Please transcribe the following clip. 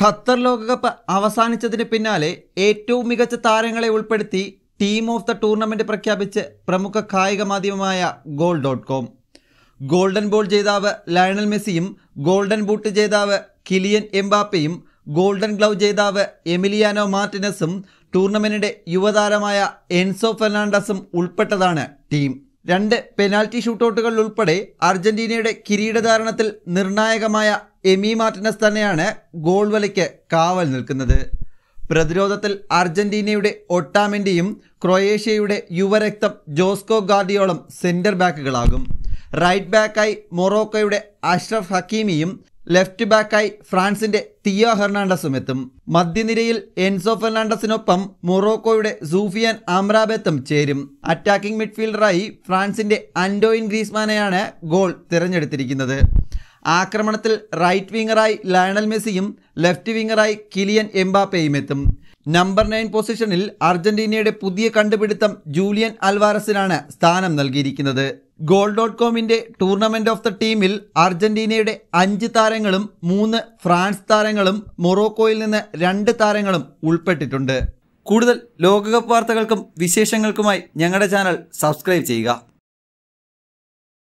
Qatar ലോകകപ്പ് അവസാനിച്ചതിന് പിന്നാലെ ഏറ്റവും മികച്ച താരങ്ങളെ ഉൾപ്പെടുത്തി ടീം ഓഫ് ദ ടൂർണമെന്റ് പ്രഖ്യാപിച്ച് പ്രമുഖ കായിക മാധ്യമമായ goal dot com golden ball ജേതാവ് ലയണൽ മെസ്സിയും ഗോൾഡൻ ബൂട്ട് ജേതാവ് കിലിയൻ എംബാപ്പയും ഗോൾഡൻ ഗ്ലൗ ജേതാവ് എമിലിയാനോ മാർട്ടിനസും ടൂർണമെന്റിന്റെ യുവതാരമായ എൻസോ ഫെർണാണ്ടസും ഉൾപ്പെട്ടതാണ് ടീം രണ്ട് പെനാൽറ്റി ഷൂട്ടൗട്ടുകൾ ഉൾപ്പെടെ അർജന്റീനയുടെ കിരീടധാരണത്തിൽ നിർണായകമായ എമി മാർട്ടിനസ് തന്നെയാണ് ഗോൾ വലയ്ക്ക് കാവൽ നിൽക്കുന്നത് പ്രതിരോധത്തിൽ അർജന്റീനയുടെ ഒട്ടാമിൻ്റെയും ക്രൊയേഷ്യയുടെ യുവരക്തം ജോസ്കോ ഗാർഡിയോളം സെൻറ്റർ ബാക്കുകളാകും റൈറ്റ് ബാക്കായി മൊറോക്കോയുടെ അഷ്റഫ് ഹക്കീമിയും ലെഫ്റ്റ് ബാക്കായി ഫ്രാൻസിന്റെ തിയോ ഹെർണാണ്ടസും എത്തും മധ്യനിരയിൽ എൻസോ ഫെർണാണ്ടസിനൊപ്പം മൊറോക്കോയുടെ സൂഫിയാൻ ആംറാബെത്തും ചേരും അറ്റാക്കിംഗ് മിഡ്ഫീൽഡറായി ഫ്രാൻസിന്റെ അൻഡോയിൻ ഗ്രീസ്മാനെയാണ് ഗോൾ തിരഞ്ഞെടുത്തിരിക്കുന്നത് ആക്രമണത്തിൽ റൈറ്റ് വിങ്ങറായി ലയണൽ മെസ്സിയും ലെഫ്റ്റ് വിങ്ങറായി കിലിയൻ എംബാപ്പയും എത്തും നമ്പർ നയൻ പൊസിഷനിൽ അർജന്റീനയുടെ പുതിയ കണ്ടുപിടുത്തം ജൂലിയൻ അൽവാറസിനാണ് സ്ഥാനം നൽകിയിരിക്കുന്നത് ഗോൾ ഡോട്ട് കോമിന്റെ ടൂർണമെന്റ് ഓഫ് ദ ടീമിൽ അർജന്റീനയുടെ അഞ്ച് താരങ്ങളും മൂന്ന് ഫ്രാൻസ് താരങ്ങളും മൊറോക്കോയിൽ നിന്ന് രണ്ട് താരങ്ങളും ഉൾപ്പെട്ടിട്ടുണ്ട് കൂടുതൽ ലോകകപ്പ് വാർത്തകൾക്കും വിശേഷങ്ങൾക്കുമായി ഞങ്ങളുടെ ചാനൽ സബ്സ്ക്രൈബ് ചെയ്യുക